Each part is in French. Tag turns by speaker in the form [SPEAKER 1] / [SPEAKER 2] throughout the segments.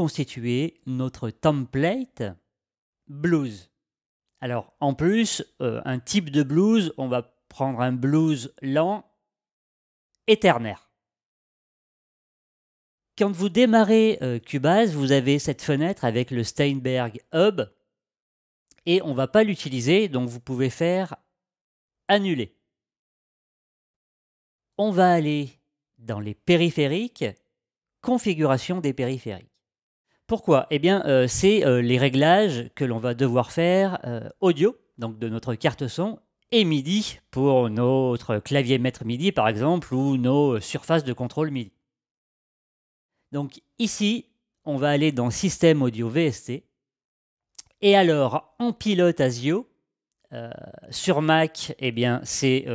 [SPEAKER 1] constituer notre template blues. Alors en plus, euh, un type de blues, on va prendre un blues lent et Quand vous démarrez euh, Cubase, vous avez cette fenêtre avec le Steinberg Hub et on ne va pas l'utiliser, donc vous pouvez faire annuler. On va aller dans les périphériques, configuration des périphériques. Pourquoi Eh bien, euh, c'est euh, les réglages que l'on va devoir faire euh, audio, donc de notre carte son, et MIDI pour notre clavier maître MIDI par exemple, ou nos surfaces de contrôle MIDI. Donc ici, on va aller dans Système Audio VST, et alors en pilote ASIO, sur Mac, eh bien, c'est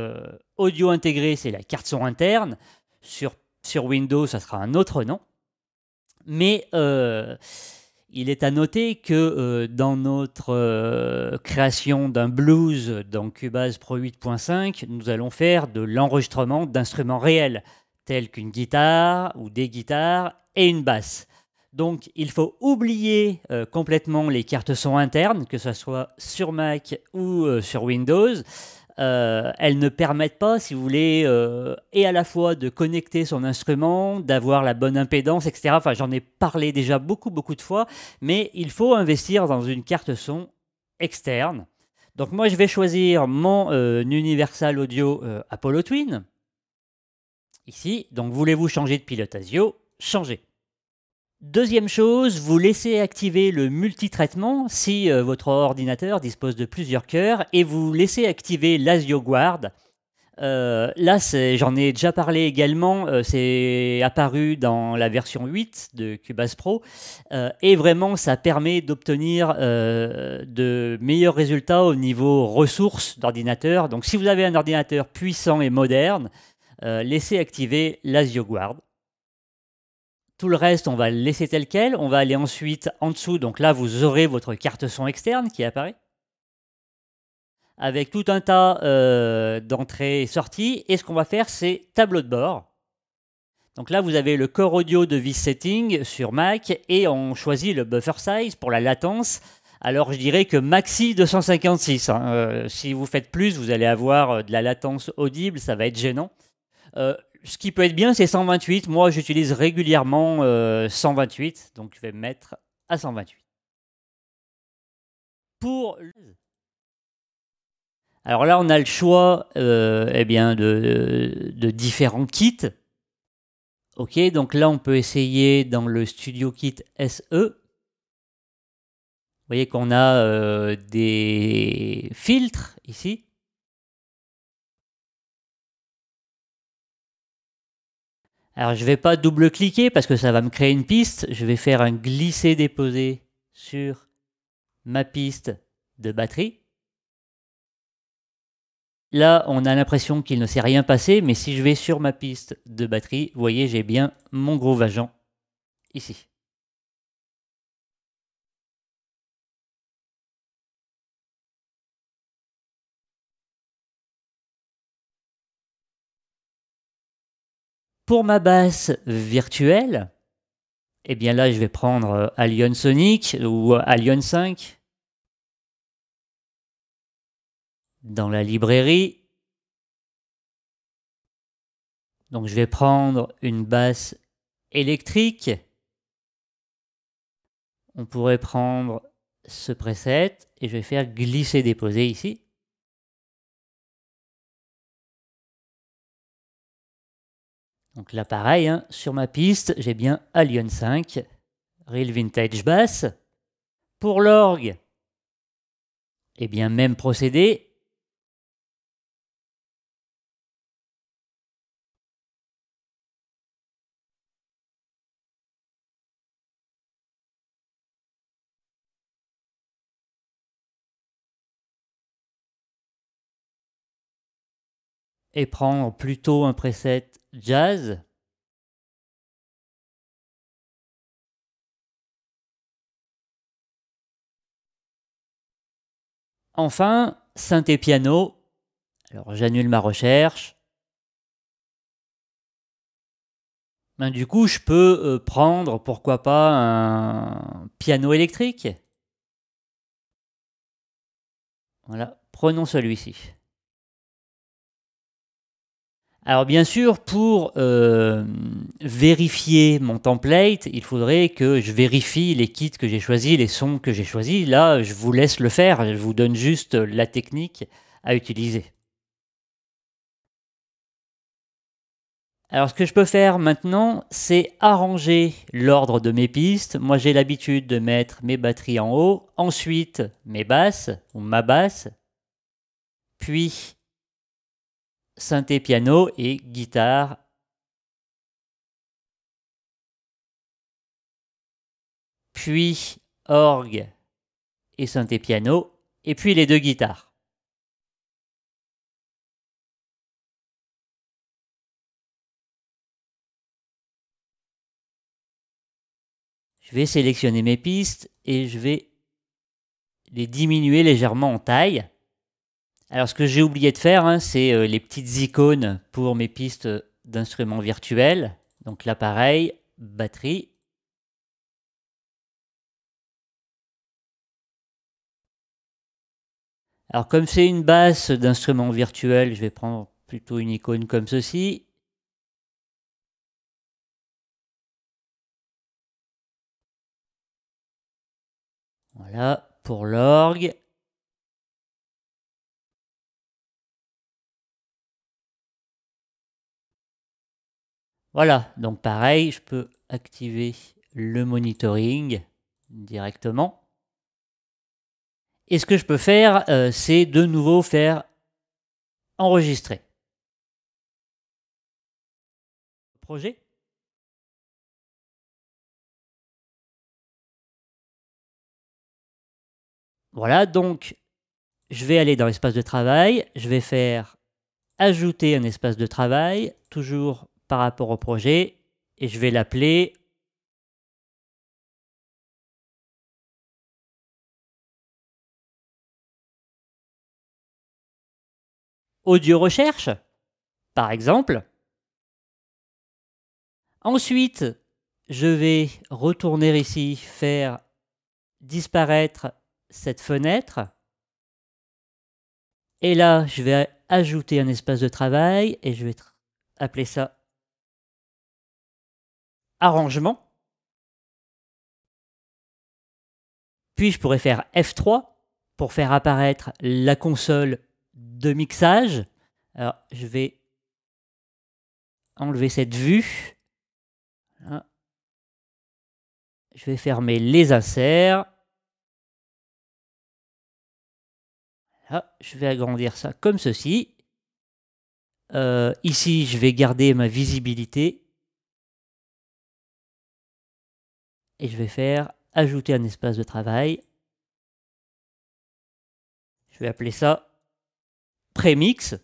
[SPEAKER 1] audio intégré, c'est la carte son interne. Sur, sur Windows, ça sera un autre nom. Mais euh, il est à noter que euh, dans notre euh, création d'un blues dans Cubase Pro 8.5, nous allons faire de l'enregistrement d'instruments réels, tels qu'une guitare ou des guitares et une basse. Donc il faut oublier complètement les cartes son internes, que ce soit sur Mac ou sur Windows. Euh, elles ne permettent pas, si vous voulez, euh, et à la fois de connecter son instrument, d'avoir la bonne impédance, etc. Enfin, j'en ai parlé déjà beaucoup, beaucoup de fois, mais il faut investir dans une carte son externe. Donc moi, je vais choisir mon euh, Universal Audio Apollo Twin. Ici, donc voulez-vous changer de pilote ASIO Changez. Deuxième chose, vous laissez activer le multitraitement si euh, votre ordinateur dispose de plusieurs cœurs et vous laissez activer l'Asio Guard. Euh, là, j'en ai déjà parlé également, euh, c'est apparu dans la version 8 de Cubase Pro et vraiment ça permet d'obtenir de meilleurs résultats au niveau ressources d'ordinateur. Donc si vous avez un ordinateur puissant et moderne, laissez activer l'Asio Guard. Tout le reste, on va le laisser tel quel. On va aller ensuite en dessous. Donc là, vous aurez votre carte son externe qui apparaît. Avec tout un tas euh, d'entrées et sorties. Et ce qu'on va faire, c'est tableau de bord. Donc là, vous avez le corps audio de VSetting setting sur Mac et on choisit le buffer size pour la latence. Alors je dirais que maxi 256. Hein. Euh, si vous faites plus, vous allez avoir euh, de la latence audible, ça va être gênant ce qui peut être bien, c'est 128. Moi, j'utilise régulièrement 128, euh, donc je vais me mettre à 128. Pour alors là, on a le choix euh, eh bien de, différents kits. Ok, donc là, on peut essayer dans le Studio Kit SE. Vous voyez qu'on a euh,
[SPEAKER 2] des filtres ici. Alors je ne vais pas double-cliquer parce que ça va me créer
[SPEAKER 1] une piste. Je vais faire un glisser-déposer sur ma piste de batterie. Là, on a l'impression qu'il ne s'est rien passé, mais si je vais sur ma piste de batterie, vous voyez, j'ai bien mon gros agent
[SPEAKER 3] ici.
[SPEAKER 2] Pour ma basse virtuelle,
[SPEAKER 1] eh bien là, je vais prendre euh, Alien Sonic ou euh, Alien 5. Dans la librairie. Donc je vais prendre une basse électrique.
[SPEAKER 2] On pourrait prendre ce preset et je vais faire glisser-déposer ici. Donc là, pareil, hein, sur ma piste, j'ai bien Alien
[SPEAKER 1] 5, Real Vintage Bass. Pour l'orgue,
[SPEAKER 2] et eh bien, même procédé. Et prendre plutôt un preset jazz Enfin, synthé piano. Alors j'annule ma recherche.
[SPEAKER 1] Ben, du coup, je peux euh, prendre, pourquoi pas, un piano électrique. Voilà, prenons celui-ci. Alors bien sûr, pour euh, vérifier mon template, il faudrait que je vérifie les kits que j'ai choisis, les sons que j'ai choisis. Là, je vous laisse le faire, je vous donne juste la technique à utiliser. Alors ce que je peux faire maintenant, c'est arranger l'ordre de mes pistes. Moi j'ai l'habitude de mettre mes batteries en haut, ensuite mes basses ou ma basse, puis synthé piano et guitare.
[SPEAKER 2] Puis orgue et synthé piano, et puis les deux guitares. Je vais sélectionner mes pistes et je vais les diminuer
[SPEAKER 1] légèrement en taille. Alors ce que j'ai oublié de faire, hein, c'est euh, les petites icônes pour mes pistes d'instruments virtuels. Donc l'appareil, batterie.
[SPEAKER 2] Alors comme c'est une basse d'instruments virtuels, je vais prendre plutôt une icône comme ceci. Voilà, pour l'orgue. Voilà, donc pareil, je peux activer
[SPEAKER 1] le monitoring directement. Et ce
[SPEAKER 2] que je peux faire, euh, c'est de nouveau faire enregistrer.
[SPEAKER 3] Projet. Voilà,
[SPEAKER 2] donc je vais aller dans l'espace de travail, je vais faire ajouter un espace de travail, toujours par rapport au projet et je vais l'appeler
[SPEAKER 3] audio recherche, par exemple. Ensuite, je vais
[SPEAKER 1] retourner ici, faire disparaître cette fenêtre.
[SPEAKER 2] Et là, je vais ajouter un espace de travail et je vais appeler ça arrangement. Puis je pourrais faire F3 pour faire apparaître la console de mixage. Alors je vais enlever cette vue. Je vais fermer les inserts. je vais agrandir ça comme ceci. Euh, ici, je vais garder ma visibilité et je vais faire ajouter un espace de travail. Je vais appeler ça prémix.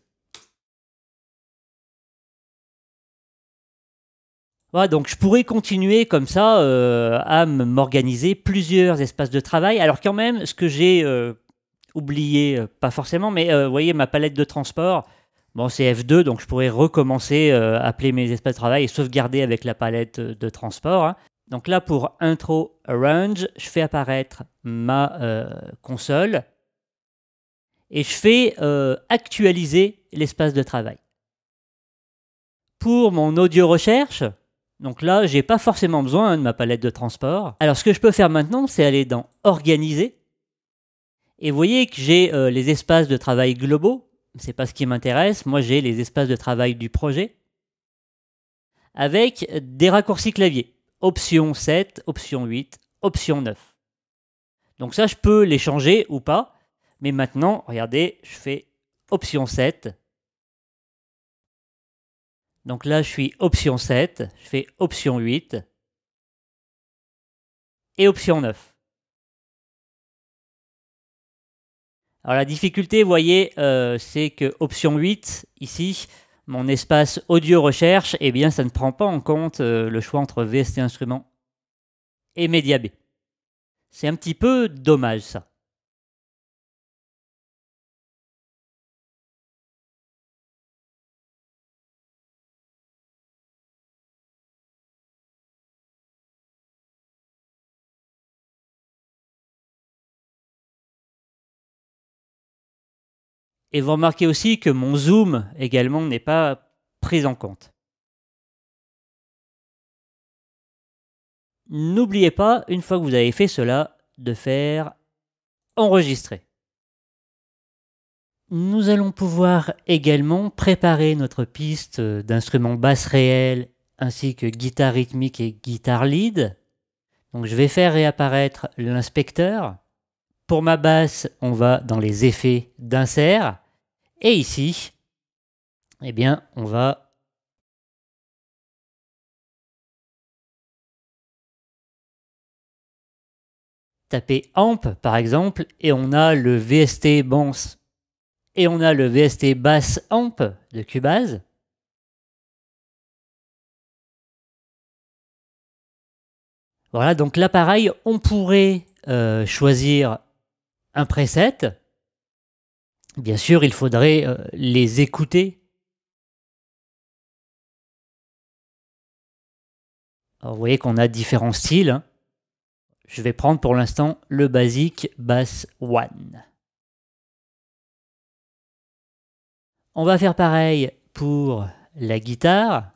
[SPEAKER 2] Voilà, donc je pourrais continuer comme ça
[SPEAKER 1] euh, à m'organiser plusieurs espaces de travail. Alors quand même, ce que j'ai euh, oublié, euh, pas forcément, mais vous voyez ma palette de transport, bon c'est F2, donc je pourrais recommencer, à appeler mes espaces de travail et sauvegarder avec la palette de transport. Hein. Donc là, pour intro arrange, je fais apparaître ma euh, console et je fais euh, actualiser l'espace de travail. Pour mon audio recherche, donc là, j'ai pas forcément besoin hein, de ma palette de transport. Alors ce que je peux faire maintenant, c'est aller dans organiser. Et vous voyez que j'ai euh, les espaces de travail globaux. Ce n'est pas ce qui m'intéresse. Moi, j'ai les espaces de travail du projet avec des raccourcis clavier option 7, option 8, option 9. Donc ça, je peux les changer ou pas. Mais maintenant, regardez, je fais option 7.
[SPEAKER 2] Donc là, je suis option 7, je fais option 8 et option 9. Alors la difficulté, vous voyez, euh, c'est que option 8, ici, mon
[SPEAKER 1] espace audio recherche, eh bien ça ne prend pas en compte euh, le choix entre VST instrument
[SPEAKER 3] et Media C'est un petit peu dommage ça. Et vous remarquez aussi que mon zoom également n'est pas pris en compte.
[SPEAKER 2] N'oubliez pas, une fois que vous avez fait cela, de faire enregistrer.
[SPEAKER 1] Nous allons pouvoir également préparer notre piste d'instruments basse réelle ainsi que guitare rythmique et guitare lead. Donc je vais faire réapparaître l'inspecteur. Pour ma basse, on
[SPEAKER 3] va dans les effets d'insert. Et ici, eh bien, on va taper amp par exemple et on a le VST Bans et on a le VST basse amp de Cubase. Voilà, donc là pareil, on pourrait euh, choisir un preset
[SPEAKER 2] Bien sûr, il faudrait euh, les écouter. Alors, vous voyez qu'on a différents styles. Hein. Je vais prendre pour l'instant le basique bass one.
[SPEAKER 3] On va faire pareil pour la guitare.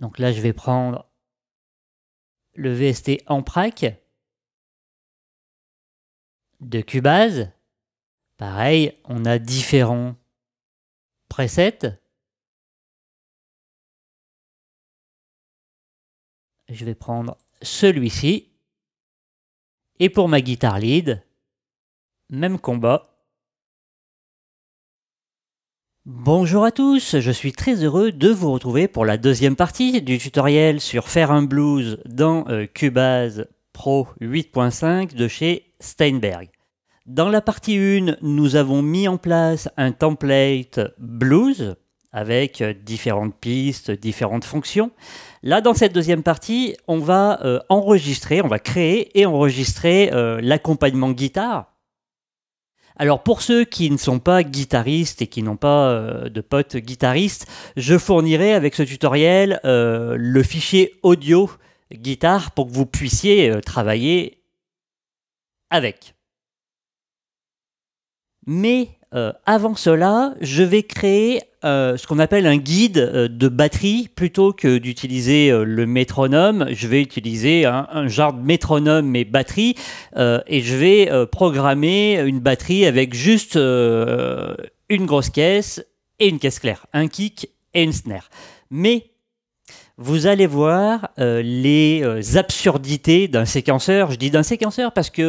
[SPEAKER 3] Donc là, je vais prendre le VST en
[SPEAKER 2] prac de Cubase. Pareil, on a différents presets. Je vais prendre celui-ci. Et pour ma guitare lead, même combat. Bonjour à tous, je suis très heureux de vous
[SPEAKER 1] retrouver pour la deuxième partie du tutoriel sur faire un blues dans euh, Cubase Pro 8.5 de chez Steinberg. Dans la partie 1, nous avons mis en place un template blues avec euh, différentes pistes, différentes fonctions. Là, dans cette deuxième partie, on va euh, enregistrer, on va créer et enregistrer l'accompagnement guitare alors pour ceux qui ne sont pas guitaristes et qui n'ont pas euh, de potes guitaristes, je fournirai avec ce tutoriel euh, le fichier audio guitare pour que vous puissiez euh, travailler avec. Mais euh, avant cela, je vais créer euh, ce qu'on appelle un guide euh, de batterie. Plutôt que d'utiliser le métronome, je vais utiliser un, genre de métronome mais batterie. et je vais programmer une batterie avec juste une grosse caisse et une caisse claire, un kick et une snare. Mais vous allez voir les absurdités d'un séquenceur. Je dis d'un séquenceur parce que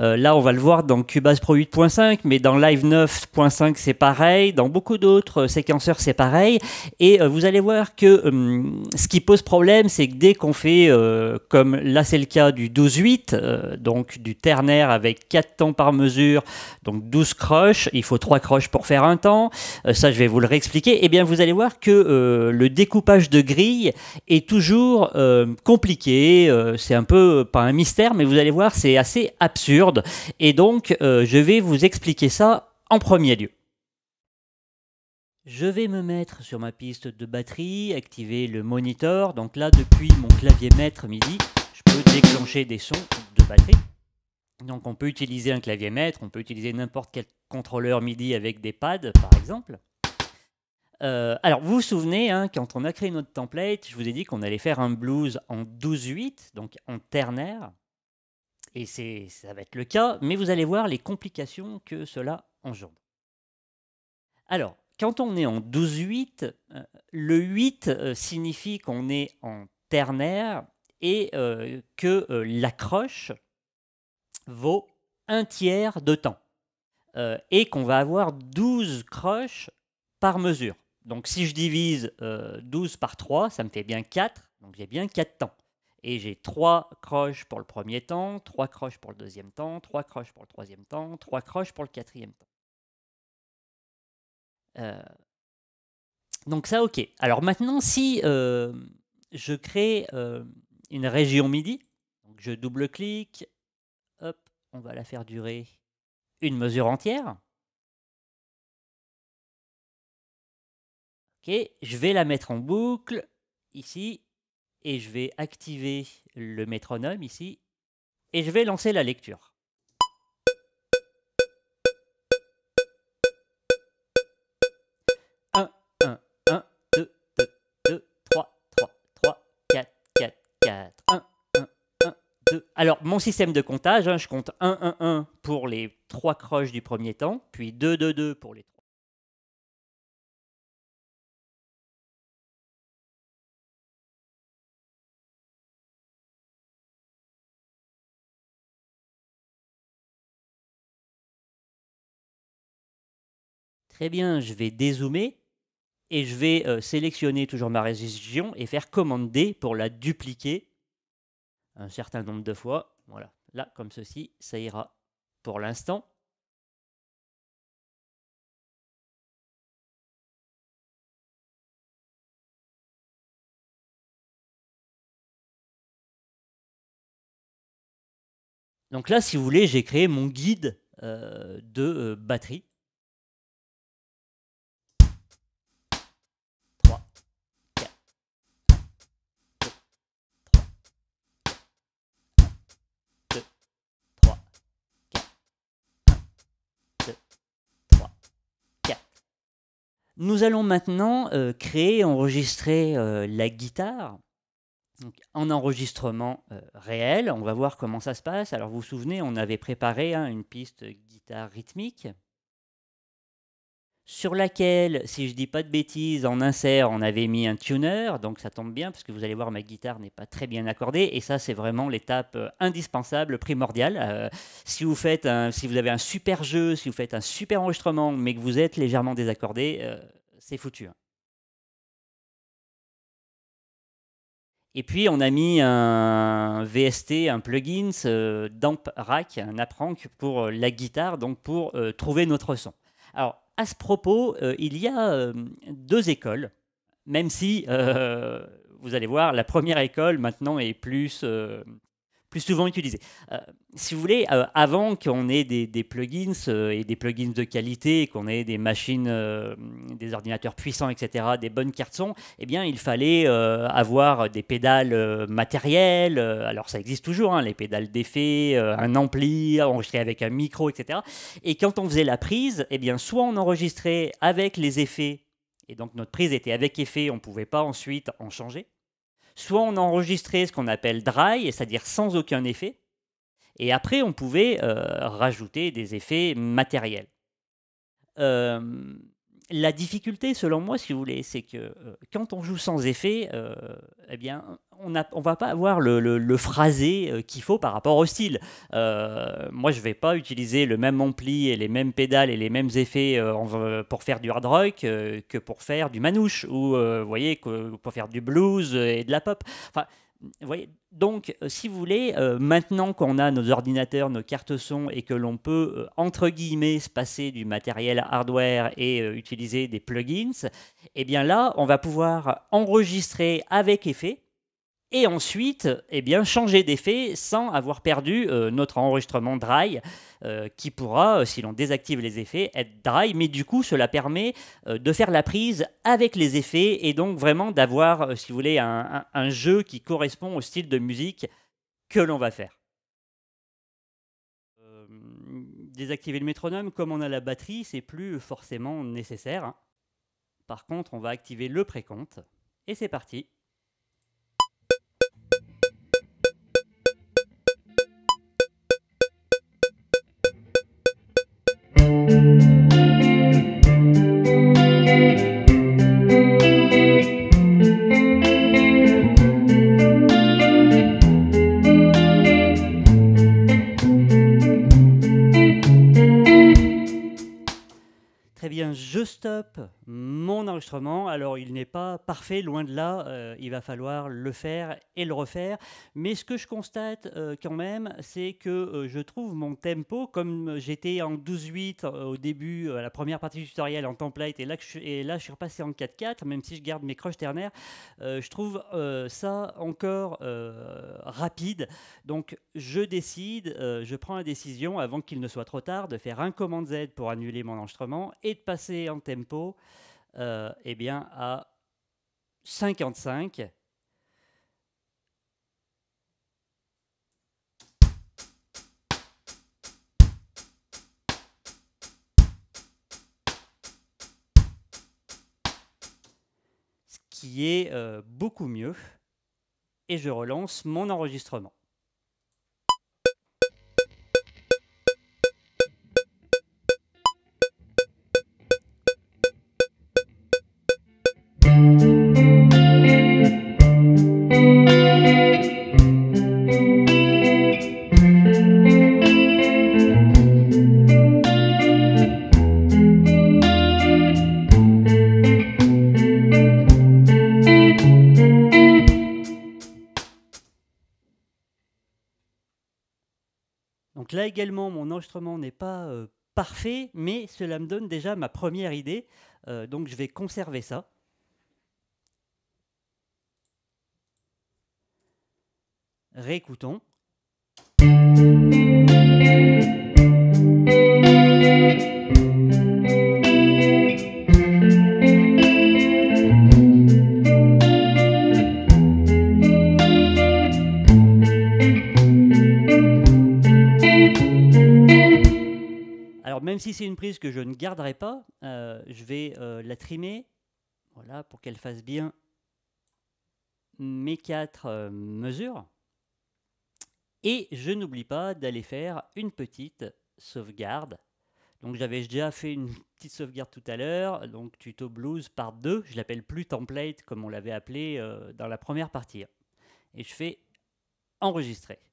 [SPEAKER 1] euh, là, on va le voir dans Cubase Pro 8.5, mais dans Live 9.5, c'est pareil. Dans beaucoup d'autres euh, séquenceurs, c'est pareil. Et euh, vous allez voir que hum, ce qui pose problème, c'est que dès qu'on fait, comme là c'est le cas du 12.8, donc du ternaire avec 4 temps par mesure, donc 12 croches, il faut 3 croches pour faire un temps, ça je vais vous le réexpliquer, et eh bien vous allez voir que le découpage de grille est toujours compliqué, c'est un peu, pas un mystère, mais vous allez voir, c'est assez absurde. Et donc, euh, je vais vous expliquer ça en premier lieu. Je vais me mettre sur ma piste de batterie, activer le monitor. Donc là, depuis mon clavier maître MIDI, je peux déclencher des sons de batterie. Donc on peut utiliser un clavier mètre on peut utiliser n'importe quel contrôleur MIDI avec des pads, par exemple. Euh, alors, vous vous souvenez, hein, quand on a créé notre template, je vous ai dit qu'on allait faire un blues en 12-8, donc en ternaire et ça va être le cas, mais vous allez voir les complications que cela engendre. Alors, quand on est en 12-8, euh, le 8 euh, signifie qu'on est en ternaire et euh, que la croche vaut un tiers de temps et qu'on va avoir 12 croches par mesure. Donc si je divise 12 par 3, ça me fait bien 4, donc j'ai bien 4 temps. Et j'ai trois croches pour le premier temps, trois croches pour le deuxième temps, trois croches pour le troisième temps, trois croches pour le quatrième temps. Euh, donc ça, ok. Alors maintenant, si euh, je crée euh, une région
[SPEAKER 2] MIDI, je double-clique, hop, on va la faire durer une mesure entière. Ok, je vais la mettre en boucle ici et je vais activer
[SPEAKER 1] le métronome ici. Et je vais lancer la lecture. 1, 1, 1, 2, 2, 3, 3, 3, 4, 4, 4. 1, 1, 1, 2. Alors, mon système de comptage, hein, je compte 1, 1, 1 pour les trois croches
[SPEAKER 3] du premier temps. Puis 2, 2, 2 pour les trois. Très bien, je vais dézoomer et je
[SPEAKER 1] vais euh, sélectionner toujours ma région et faire commande D pour la dupliquer
[SPEAKER 2] un certain nombre de fois. Voilà, là, comme ceci, ça ira pour l'instant.
[SPEAKER 3] Donc là, si vous voulez, j'ai créé mon guide euh,
[SPEAKER 2] de euh, batterie.
[SPEAKER 1] Nous allons maintenant euh, créer, enregistrer euh, la guitare en enregistrement euh, réel. On va voir comment ça se passe. Alors vous vous souvenez, on avait préparé hein, une piste guitare rythmique sur laquelle, si je dis pas de bêtises, en insert, on avait mis un tuner, donc ça tombe bien, parce que vous allez voir, ma guitare n'est pas très bien accordée, et ça, c'est vraiment l'étape euh, indispensable, primordiale. Euh, si, vous faites si vous avez un super jeu, si vous faites un super enregistrement, mais que vous êtes légèrement désaccordé, euh, c'est foutu. Hein.
[SPEAKER 2] Et puis on a mis un
[SPEAKER 1] VST, un plugin, Damp Rack, un AppRank pour la guitare, donc pour trouver notre son. Alors à ce propos, euh, il y a euh, deux écoles, même si, euh, vous allez voir, la première école maintenant est plus plus souvent utilisé euh, si vous voulez, euh, avant qu'on ait des, plugins euh, et des plugins de qualité, qu'on ait des machines, des ordinateurs puissants, etc., des bonnes cartes son, eh bien, il fallait avoir des pédales matérielles. alors, ça existe toujours, hein, les pédales d'effet, un ampli enregistré avec un micro, etc. Et quand on faisait la prise, eh bien, soit on enregistrait avec les effets et donc notre prise était avec effet, on ne pouvait pas ensuite en changer. Soit on enregistrait ce qu'on appelle dry, c'est-à-dire sans aucun effet, et après on pouvait euh, rajouter des effets matériels. Euh, la difficulté, selon moi, si vous voulez, c'est que euh, quand on joue sans effet, euh, eh bien, on ne va pas avoir le, phrasé euh, qu'il faut par rapport au style. moi, je ne vais pas utiliser le même ampli et les mêmes pédales et les mêmes effets pour faire du hard rock que pour faire du manouche ou, voyez, que, pour faire du blues et de la pop voyez, donc, euh, si vous voulez, euh, maintenant qu'on a nos ordinateurs, nos cartes son et que l'on peut, euh, entre guillemets, se passer du matériel hardware et utiliser des plugins, eh bien là, on va pouvoir enregistrer avec effet et ensuite eh bien, changer d'effet sans avoir perdu euh, notre enregistrement dry euh, qui pourra, euh, si l'on désactive les effets, être dry, mais du coup cela permet de faire la prise avec les effets et donc vraiment d'avoir, si vous voulez, un, un jeu qui correspond au style de musique que l'on va faire désactiver le métronome, comme on a la batterie, c'est plus forcément nécessaire. Par contre, on va activer le précompte et c'est parti. up. Hum. enregistrement. Alors, il n'est pas parfait, loin de là. Euh, il va falloir le faire et le refaire. Mais ce que je constate euh, quand même, c'est que euh, je trouve mon tempo, comme j'étais en 12-8 au début, la première partie du tutoriel en template, et là, je, et là je suis repassé en 4-4, même si je garde mes croches ternaires, je trouve ça encore rapide. Donc, je décide, je prends la décision avant qu'il ne soit trop tard de faire un commande Z pour annuler mon enregistrement et de passer en tempo. Euh, eh bien, à 55. qui est euh, beaucoup mieux. Et je relance mon enregistrement. là également, mon enregistrement n'est pas euh, parfait, mais cela me donne déjà ma première idée. Euh, donc je vais conserver ça. Réécoutons. même si c'est une prise que je ne garderai pas, euh, je vais euh, la trimer, voilà, pour qu'elle fasse bien mes quatre euh, mesures. Et je n'oublie pas d'aller faire une petite sauvegarde. Donc j'avais déjà fait une petite sauvegarde tout à l'heure, donc tuto blues par 2, je l'appelle plus template comme on l'avait appelé dans la première partie. Et je fais enregistrer.